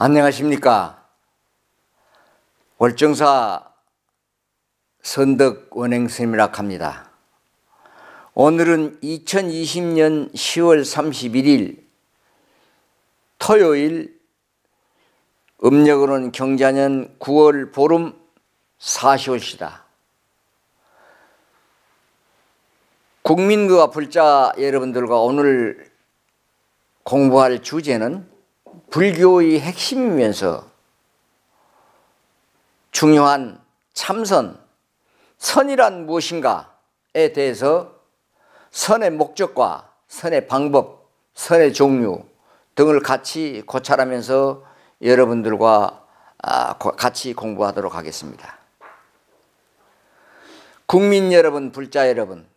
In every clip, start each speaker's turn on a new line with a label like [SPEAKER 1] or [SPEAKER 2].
[SPEAKER 1] 안녕하십니까. 월정사 선덕 원행스님이라 합니다. 오늘은 2020년 10월 31일 토요일 음력으로는 경자년 9월 보름 사시오시다. 국민과 불자 여러분들과 오늘 공부할 주제는 불교의 핵심이면서 중요한 참선, 선이란 무엇인가에 대해서 선의 목적과 선의 방법, 선의 종류 등을 같이 고찰하면서 여러분들과 아, 같이 공부하도록 하겠습니다. 국민 여러분, 불자 여러분,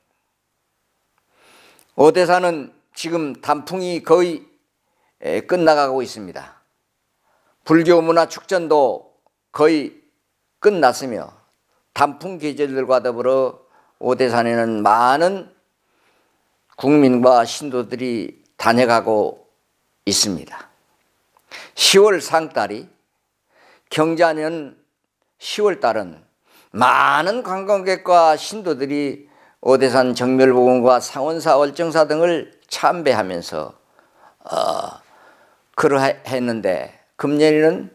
[SPEAKER 1] 오대사는 지금 단풍이 거의 끝나가고 있습니다. 불교 문화 축전도 거의 끝났으며 단풍 계절들과 더불어 오대산에는 많은 국민과 신도들이 다녀가고 있습니다. 10월 상달이 경자년 10월 달은 많은 관광객과 신도들이 오대산 정멸보금과 상원사 월정사 등을 참배하면서 어, 그러했는데 금년에는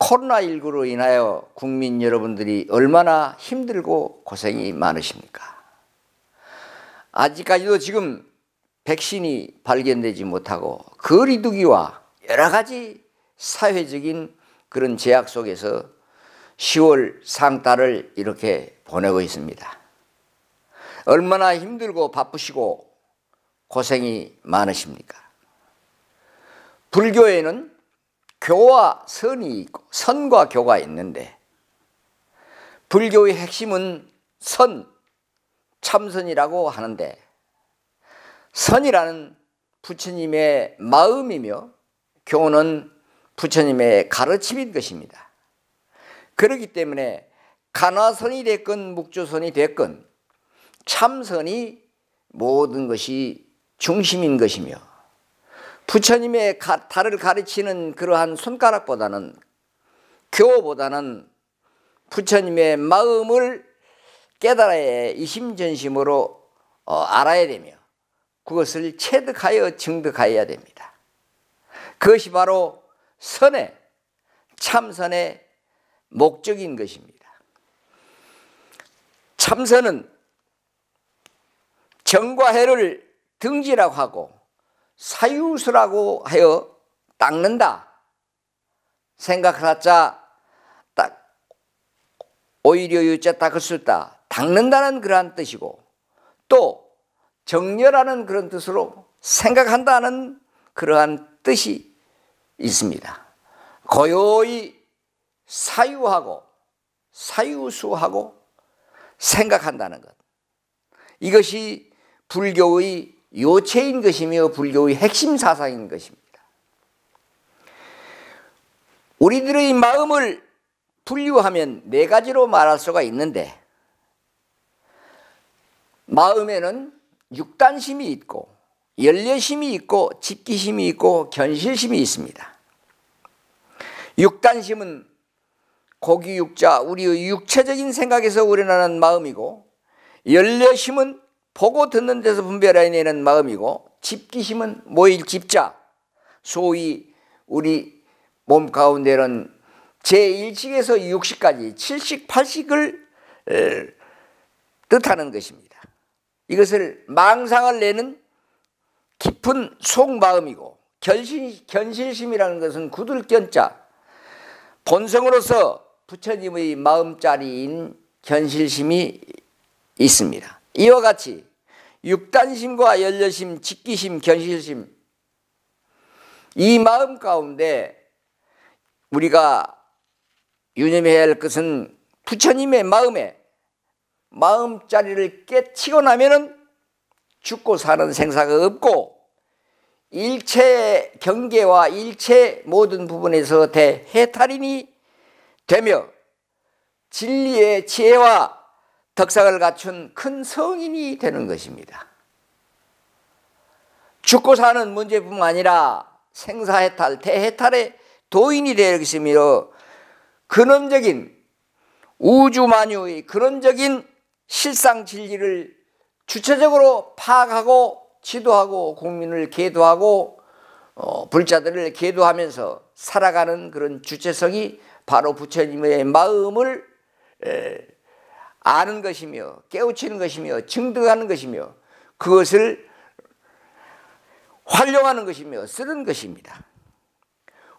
[SPEAKER 1] 코로나19로 인하여 국민 여러분들이 얼마나 힘들고 고생이 많으십니까? 아직까지도 지금 백신이 발견되지 못하고 거리두기와 여러 가지 사회적인 그런 제약 속에서 10월 상달을 이렇게 보내고 있습니다. 얼마나 힘들고 바쁘시고 고생이 많으십니까? 불교에는 교와 선이 있고 선과 교가 있는데 불교의 핵심은 선, 참선이라고 하는데 선이라는 부처님의 마음이며 교는 부처님의 가르침인 것입니다. 그렇기 때문에 가나선이 됐건 묵조선이 됐건 참선이 모든 것이 중심인 것이며 부처님의 가, 달을 가르치는 그러한 손가락보다는 교보다는 부처님의 마음을 깨달아야 이심전심으로 어, 알아야 되며 그것을 체득하여 증득하여야 됩니다. 그것이 바로 선의 참선의 목적인 것입니다. 참선은 정과 해를 등지라고 하고 사유수라고 하여 닦는다 생각하자 딱 오히려 유자 닦을 수 있다 닦는다는 그러한 뜻이고 또 정렬하는 그런 뜻으로 생각한다는 그러한 뜻이 있습니다 고요히 사유하고 사유수하고 생각한다는 것 이것이 불교의 요체인 것이며 불교의 핵심 사상인 것입니다. 우리들의 마음을 분류하면 네 가지로 말할 수가 있는데 마음에는 육단심이 있고 열려심이 있고 집기심이 있고 견실심이 있습니다. 육단심은 고기육자 우리의 육체적인 생각에서 우러나는 마음이고 열려심은 보고 듣는 데서 분별하는 마음이고 집기심은 모일 집자 소위 우리 몸 가운데는 제1식에서 6식까지 7 0 8 0을 뜻하는 것입니다 이것을 망상을 내는 깊은 속마음이고 견실, 견실심이라는 것은 구들견자 본성으로서 부처님의 마음자리인 견실심이 있습니다 이와 같이 육단심과 열려심, 직기심, 견실심 이 마음 가운데 우리가 유념해야 할 것은 부처님의 마음에 마음자리를 깨치고 나면은 죽고 사는 생사가 없고 일체 경계와 일체 모든 부분에서 대해탈인이 되며 진리의 지혜와 덕상을 갖춘 큰 성인이 되는 것입니다. 죽고 사는 문제뿐 아니라 생사해탈, 대해탈의 도인이 되어 있으며 근원적인 우주만유의 근원적인 실상 진리를 주체적으로 파악하고 지도하고 국민을 계도하고 어, 불자들을 계도하면서 살아가는 그런 주체성이 바로 부처님의 마음을 에, 아는 것이며 깨우치는 것이며 증득하는 것이며 그것을 활용하는 것이며 쓰는 것입니다.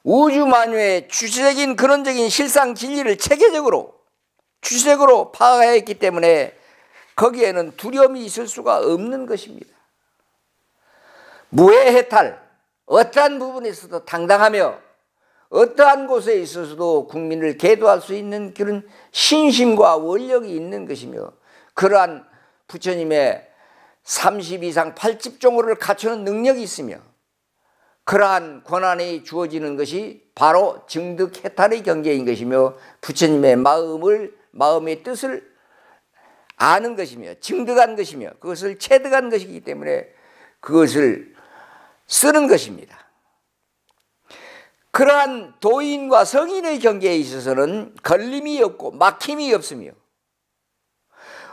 [SPEAKER 1] 우주만유의 주체적인 근원적인 실상 진리를 체계적으로 주체적으로 파악했기 때문에 거기에는 두려움이 있을 수가 없는 것입니다. 무해해탈 어떠한 부분에서도 당당하며 어떠한 곳에 있어서도 국민을 계도할 수 있는 그런 신심과 원력이 있는 것이며 그러한 부처님의 30 이상 팔집종호를 갖추는 능력이 있으며 그러한 권한이 주어지는 것이 바로 증득해탈의 경계인 것이며 부처님의 마음을 마음의 뜻을 아는 것이며 증득한 것이며 그것을 체득한 것이기 때문에 그것을 쓰는 것입니다. 그러한 도인과 성인의 경계에 있어서는 걸림이 없고 막힘이 없으며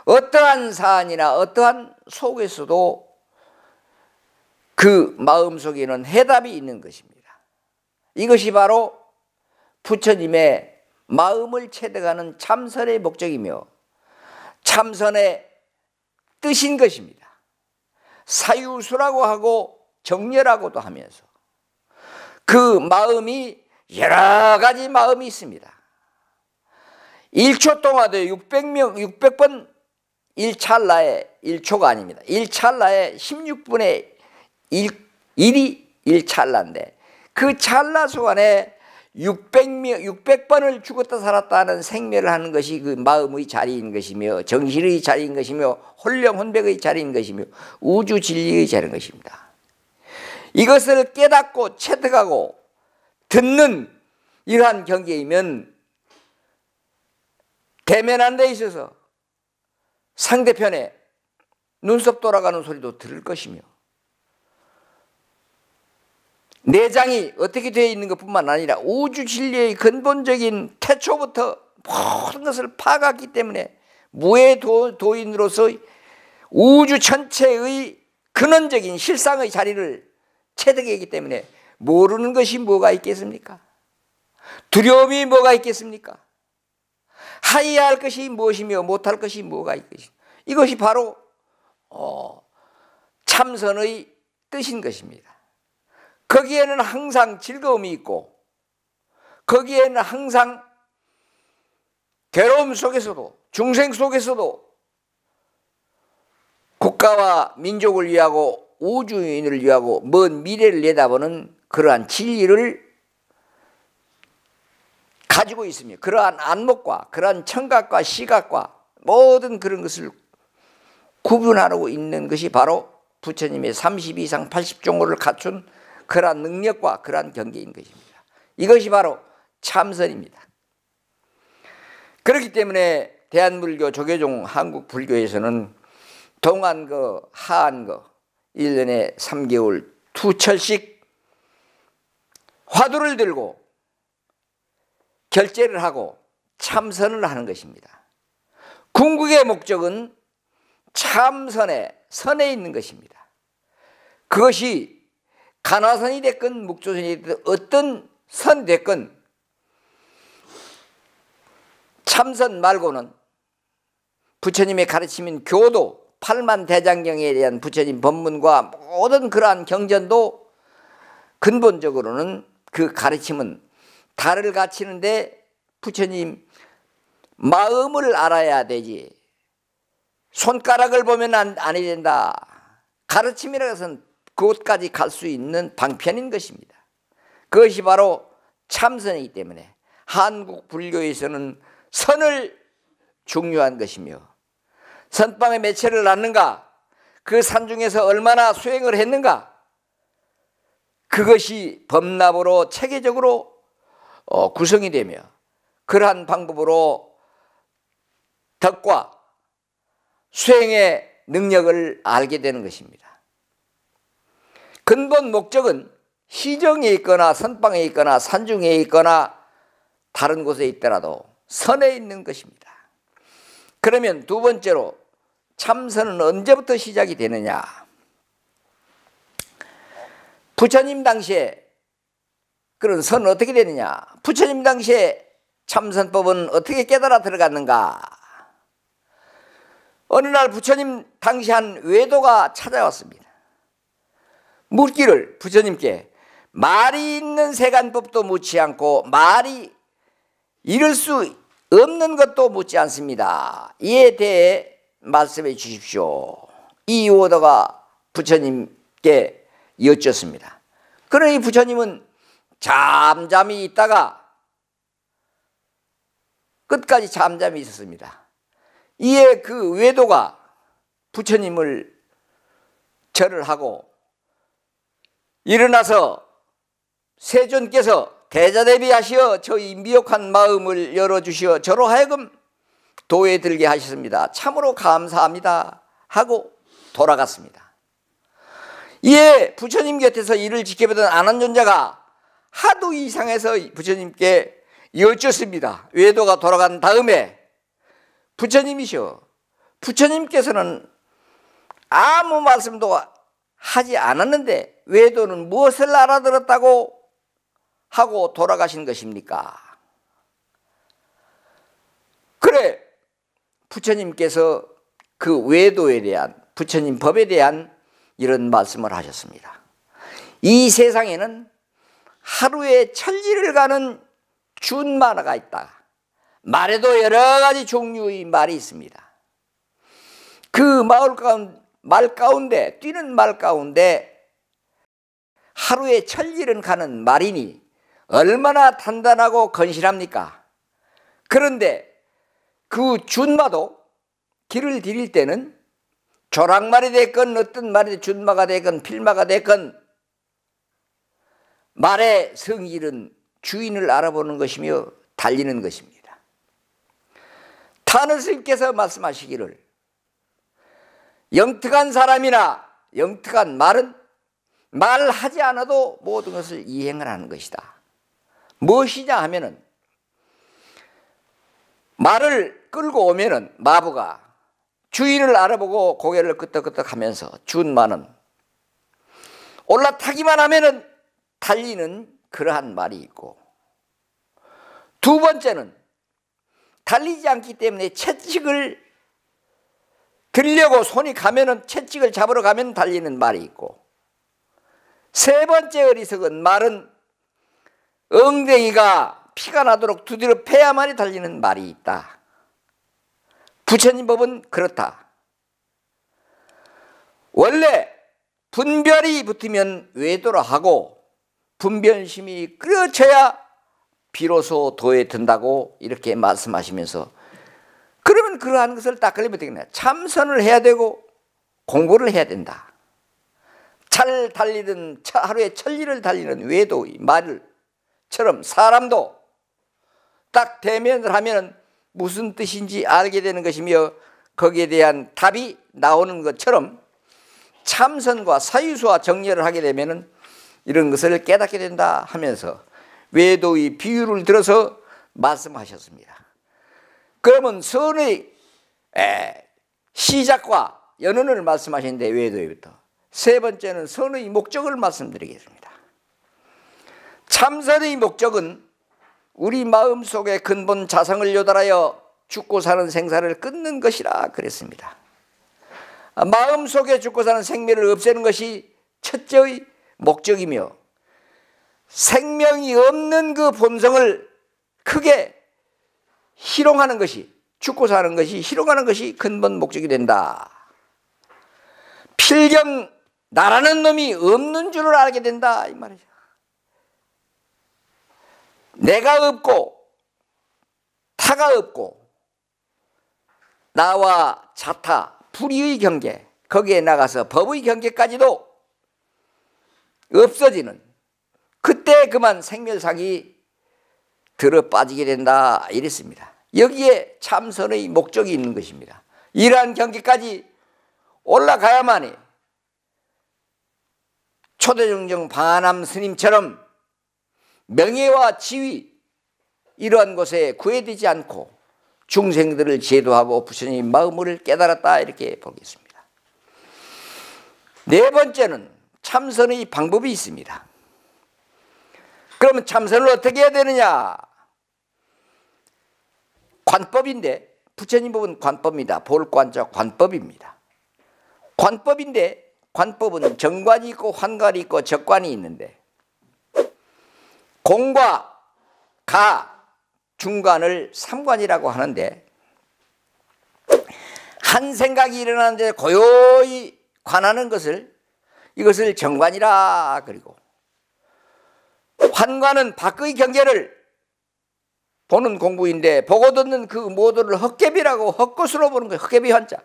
[SPEAKER 1] 어떠한 사안이나 어떠한 속에서도 그 마음속에는 해답이 있는 것입니다. 이것이 바로 부처님의 마음을 체득하는 참선의 목적이며 참선의 뜻인 것입니다. 사유수라고 하고 정렬하고도 하면서 그 마음이 여러 가지 마음이 있습니다. 1초 동안도 600명, 600번 1찰나의 1초가 아닙니다. 1찰나의 16분의 1, 1이 1찰나인데 그 찰나 수간에 600명, 600번을 죽었다 살았다 하는 생멸을 하는 것이 그 마음의 자리인 것이며 정신의 자리인 것이며 홀령 혼백의 자리인 것이며 우주 진리의 자리인 것입니다. 이것을 깨닫고 채택하고 듣는 이러한 경계이면 대면한 데 있어서 상대편의 눈썹 돌아가는 소리도 들을 것이며 내장이 어떻게 되어 있는 것뿐만 아니라 우주 진리의 근본적인 태초부터 모든 것을 파악했기 때문에 무의 도, 인으로서 우주 전체의 근원적인 실상의 자리를 체득이기 때문에 모르는 것이 뭐가 있겠습니까? 두려움이 뭐가 있겠습니까? 하여야 할 것이 무엇이며 못할 것이 뭐가 있겠습니까? 이것이 바로 어, 참선의 뜻인 것입니다. 거기에는 항상 즐거움이 있고 거기에는 항상 괴로움 속에서도 중생 속에서도 국가와 민족을 위하고 우주인을 위하고 먼 미래를 내다보는 그러한 진리를 가지고 있으며 그러한 안목과 그러한 청각과 시각과 모든 그런 것을 구분하고 있는 것이 바로 부처님의 30상 80종호를 갖춘 그러한 능력과 그러한 경계인 것입니다. 이것이 바로 참선입니다. 그렇기 때문에 대한불교 조계종 한국 불교에서는 동안 그, 거, 하안 거, 1년에 3개월 두철씩 화두를 들고 결제를 하고 참선을 하는 것입니다. 궁극의 목적은 참선에 선에 있는 것입니다. 그것이 가나선이 됐건 목조선이 됐든 어떤 선 됐건 참선 말고는 부처님의 가르침인 교도 팔만 대장경에 대한 부처님 법문과 모든 그러한 경전도 근본적으로는 그 가르침은 달을 갖추는데 부처님 마음을 알아야 되지 손가락을 보면 안, 아니 된다 가르침이라는 것은 그곳까지 갈 수 있는 방편인 것입니다 그것이 바로 참선이기 때문에 한국 불교에서는 선을 중요한 것이며 선빵의 매체를 낳는가? 그산 중에서 얼마나 수행을 했는가? 그것이 범납으로 체계적으로 어, 구성이 되며 그러한 방법으로 덕과 수행의 능력을 알게 되는 것입니다. 근본 목적은 시정에 있거나 선방에 있거나 산중에 있거나 다른 곳에 있더라도 선에 있는 것입니다. 그러면 두 번째로 참선은 언제부터 시작이 되느냐 부처님 당시에 그런 선은 어떻게 되느냐 부처님 당시에 참선법은 어떻게 깨달아 들어갔는가 어느 날 부처님 당시 한 외도가 찾아왔습니다 묻기를 부처님께 말이 있는 세간법도 묻지 않고 말이 이럴 수 없는 것도 묻지 않습니다 이에 대해 말씀해 주십시오. 이 오더가 부처님께 여쭈었습니다. 그러니 부처님은 잠잠히 있다가 끝까지 잠잠히 있었습니다. 이에 그 외도가 부처님을 절을 하고 일어나서 세존께서 대자대비하시어 저희 미혹한 마음을 열어주시어 저로 하여금 도에 들게 하셨습니다. 참으로 감사합니다. 하고 돌아갔습니다. 이에 부처님 곁에서 이를 지켜보던 안한존자가 하도 이상해서 부처님께 여쭙습니다. 외도가 돌아간 다음에 부처님이시여 부처님께서는 아무 말씀도 하지 않았는데 외도는 무엇을 알아들었다고 하고 돌아가신 것입니까? 부처님께서 그 외도에 대한 부처님 법에 대한 이런 말씀을 하셨습니다. 이 세상에는 하루에 천리를 가는 준만화가 있다. 말에도 여러 가지 종류의 말이 있습니다. 그 마을 가운데, 말 가운데, 뛰는 말 가운데 하루에 천리를 가는 말이니 얼마나 단단하고 건실합니까? 그런데 그 준마도 길을 들릴 때는 조랑말이 됐건 어떤 말이 준마가 됐건 필마가 됐건 말의 성질은 주인을 알아보는 것이며 달리는 것입니다. 타느스님께서 말씀하시기를 영특한 사람이나 영특한 말은 말하지 않아도 모든 것을 이행을 하는 것이다. 무엇이냐 하면은 말을 끌고 오면은 마부가 주인을 알아보고 고개를 끄덕끄덕 하면서 준마는 올라타기만 하면은 달리는 그러한 말이 있고 두 번째는 달리지 않기 때문에 채찍을 들려고 손이 가면은 채찍을 잡으러 가면 달리는 말이 있고 세 번째 어리석은 말은 엉덩이가 피가 나도록 두드려 패야만이 달리는 말이 있다. 부처님 법은 그렇다. 원래 분별이 붙으면 외도라 하고 분변심이 끌어쳐야 비로소 도에 든다고 이렇게 말씀하시면서 그러면 그러한 것을 닦으려면 되겠네. 참선을 해야 되고 공부를 해야 된다. 찰 달리는 하루에 천리를 달리는 외도의 말처럼 사람도 딱 대면을 하면 무슨 뜻인지 알게 되는 것이며 거기에 대한 답이 나오는 것처럼 참선과 사유수와 정렬을 하게 되면 이런 것을 깨닫게 된다 하면서 외도의 비유를 들어서 말씀하셨습니다. 그러면 선의 시작과 연원을 말씀하시는데 외도의부터 세 번째는 선의 목적을 말씀드리겠습니다. 참선의 목적은 우리 마음 속의 근본 자성을 요달하여 죽고 사는 생사를 끊는 것이라 그랬습니다. 마음 속에 죽고 사는 생명을 없애는 것이 첫째의 목적이며 생명이 없는 그 본성을 크게 희롱하는 것이 죽고 사는 것이 희롱하는 것이 근본 목적이 된다. 필경 나라는 놈이 없는 줄을 알게 된다 이 말이죠. 내가 없고 타가 없고 나와 자타 불의의 경계 거기에 나가서 법의 경계까지도 없어지는 그때 그만 생멸상이 들어 빠지게 된다 이랬습니다. 여기에 참선의 목적이 있는 것입니다. 이러한 경계까지 올라가야만이 초대중정 방한암 스님처럼 명예와 지위 이러한 것에 구애되지 않고 중생들을 제도하고 부처님 마음을 깨달았다 이렇게 보겠습니다. 네 번째는 참선의 방법이 있습니다. 그러면 참선을 어떻게 해야 되느냐? 관법인데 부처님 법은 관법입니다. 볼관자 관법입니다. 관법인데 관법은 정관이 있고 환관이 있고 적관이 있는데 공과 가 중간을 삼관이라고 하는데 한 생각이 일어나는데 고요히 관하는 것을 이것을 정관이라 그리고 환관은 밖의 경계를 보는 공부인데 보고 듣는 그 모두를 헛개비라고 헛것으로 보는 거예요. 헛개비 환자.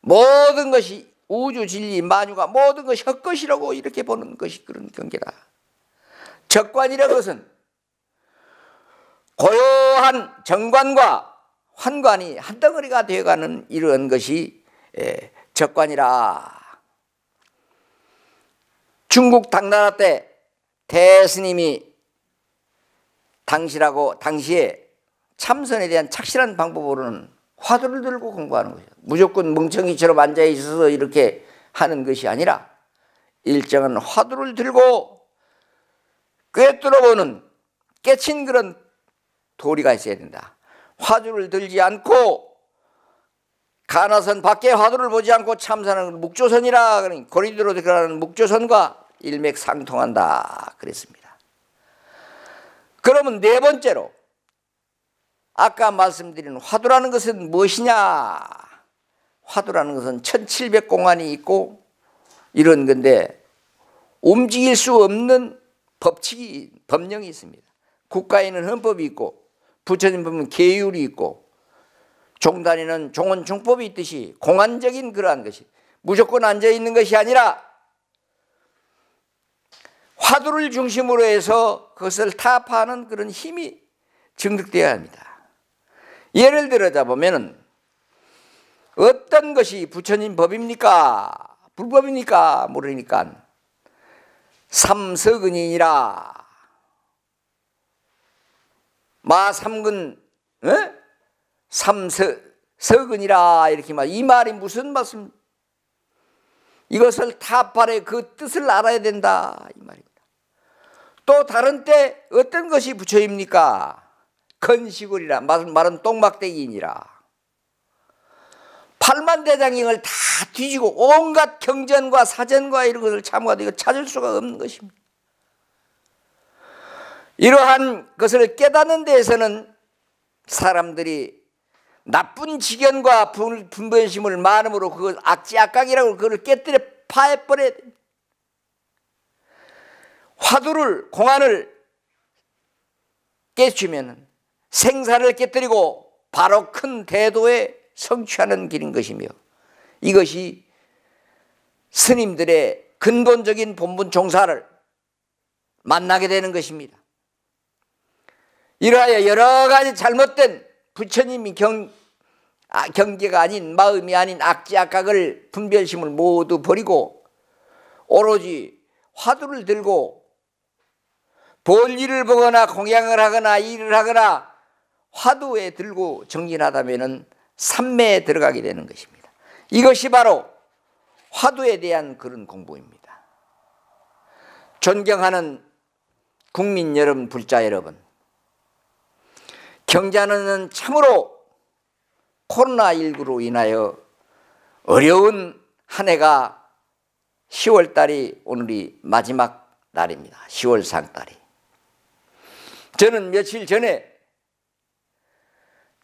[SPEAKER 1] 모든 것이 우주 진리 만유가 모든 것이 헛것이라고 이렇게 보는 것이 그런 경계다. 적관이라 는 것은 고요한 정관과 환관이 한 덩어리가 되어가는 이런 것이 예, 적관이라. 중국 당나라 때 대스님이 당시라고 당시에 참선에 대한 착실한 방법으로는 화두를 들고 공부하는 거죠. 무조건 멍청이처럼 앉아 있어서 이렇게 하는 것이 아니라 일정한 화두를 들고 꿰뚫어보는 깨친 그런 도리가 있어야 된다. 화두를 들지 않고 가나선 밖에 화두를 보지 않고 참사는 묵조선이라 고린도로 들어가는 묵조선과 일맥상통한다 그랬습니다. 그러면 네 번째로 아까 말씀드린 화두라는 것은 무엇이냐 화두라는 것은 1700공안이 있고 이런 건데 움직일 수 없는 법칙이 법령이 있습니다. 국가에는 헌법이 있고 부처님 보면 계율이 있고 종단에는 종원중법이 있듯이 공안적인 그러한 것이 무조건 앉아있는 것이 아니라 화두를 중심으로 해서 그것을 타파하는 그런 힘이 증득되어야 합니다. 예를 들어자 보면 어떤 것이 부처님 법입니까? 불법입니까? 모르니까 삼석은이니라 마삼근 어? 삼석은이라 이렇게 말. 이 말이 무슨 말씀? 이것을 타파의 그 뜻을 알아야 된다 이 말입니다. 또 다른 때 어떤 것이 부처입니까? 건식을이라 말은, 똥막대기니라 8만 대장경을 다 뒤지고 온갖 경전과 사전과 이런 것을 참고하도 이거 찾을 수가 없는 것입니다. 이러한 것을 깨닫는 데에서는 사람들이 나쁜 지견과 분변심을 많음으로 그걸 악지악각이라고 그걸 깨뜨려 파해버려야 됩니다. 화두를 공안을 깨치면 생사를 깨뜨리고 바로 큰 대도에 성취하는 길인 것이며 이것이 스님들의 근본적인 본분 종사를 만나게 되는 것입니다. 이러하여 여러 가지 잘못된 부처님이 경, 아, 경계가 아닌 마음이 아닌 악지악각을 분별심을 모두 버리고 오로지 화두를 들고 볼일을 보거나 공양을 하거나 일을 하거나 화두에 들고 정진하다면 삼매에 들어가게 되는 것입니다. 이것이 바로 화두에 대한 그런 공부입니다. 존경하는 국민 여러분, 불자 여러분. 경자는 참으로 코로나19로 인하여 어려운 한 해가 10월 달이 오늘이 마지막 날입니다. 10월 상달이. 저는 며칠 전에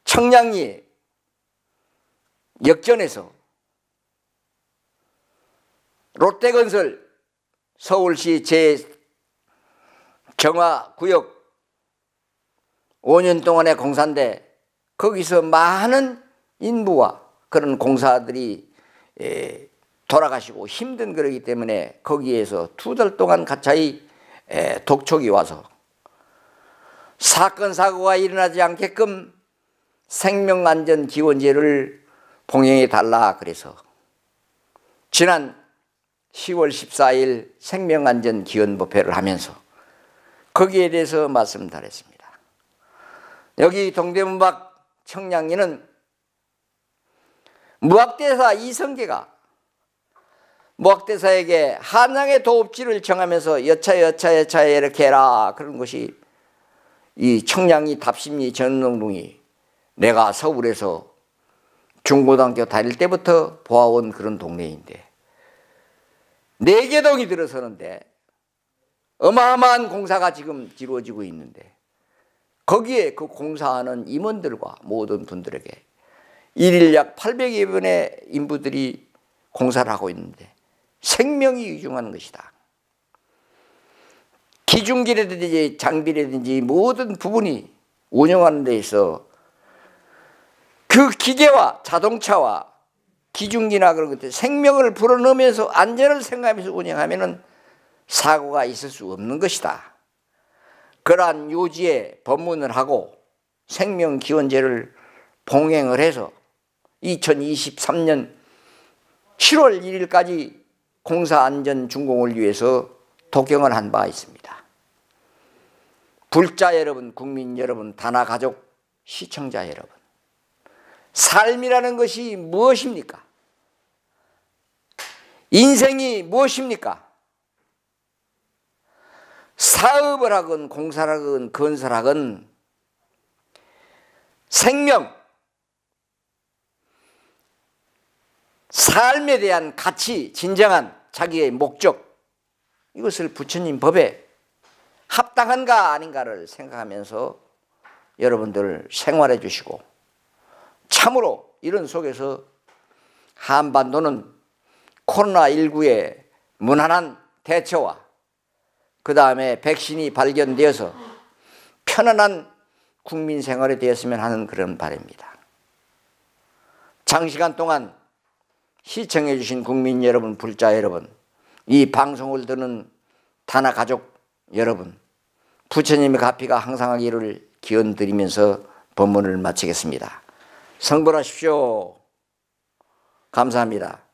[SPEAKER 1] 청량리 역전에서 롯데건설 서울시 제정화구역 5년 동안의 공사인데 거기서 많은 인부와 그런 공사들이 예, 돌아가시고 힘든 그러기 때문에 거기에서 두 달 동안 가차이 예, 독촉이 와서 사건 사고가 일어나지 않게끔 생명안전기원제를 봉행이 달라 그래서 지난 10월 14일 생명안전 기원법회를 하면서 거기에 대해서 말씀 을 드렸습니다. 여기 동대문 밖 청량리는 무학대사 이성계가 무학대사에게 한양의 도읍지를 정하면서 여차 여차 여차 이렇게 해라 그런 것이 이 청량리 답심리 전농동이 내가 서울에서 중고등학교 다닐 때부터 보아온 그런 동네인데 네개 동이 들어서는데 어마어마한 공사가 지금 이루어지고 있는데 거기에 그 공사하는 임원들과 모든 분들에게 일일 약 800여 분의 인부들이 공사를 하고 있는데 생명이 위중한 것이다. 기중기라든지 장비라든지 모든 부분이 운영하는 데 있어 그 기계와 자동차와 기중기나 그런 것들 생명을 불어넣으면서 안전을 생각하면서 운영하면 사고가 있을 수 없는 것이다. 그러한 요지에 법문을 하고 생명 기원제를 봉행을 해서 2023년 7월 1일까지 공사 안전 준공을 위해서 독경을 한 바 있습니다. 불자 여러분, 국민 여러분, 다나 가족 시청자 여러분. 삶이라는 것이 무엇입니까? 인생이 무엇입니까? 사업을 하건 공사를 하건 건설을 하건 생명 삶에 대한 가치 진정한 자기의 목적 이것을 부처님 법에 합당한가 아닌가를 생각하면서 여러분들 생활해 주시고 참으로 이런 속에서 한반도는 코로나19의 무난한 대처와 그 다음에 백신이 발견되어서 편안한 국민 생활이 되었으면 하는 그런 바램입니다 장시간 동안 시청해 주신 국민 여러분, 불자 여러분, 이 방송을 듣는 다나 가족 여러분, 부처님의 가피가 항상하기를 기원 드리면서 법문을 마치겠습니다. 성불하십시오. 감사합니다.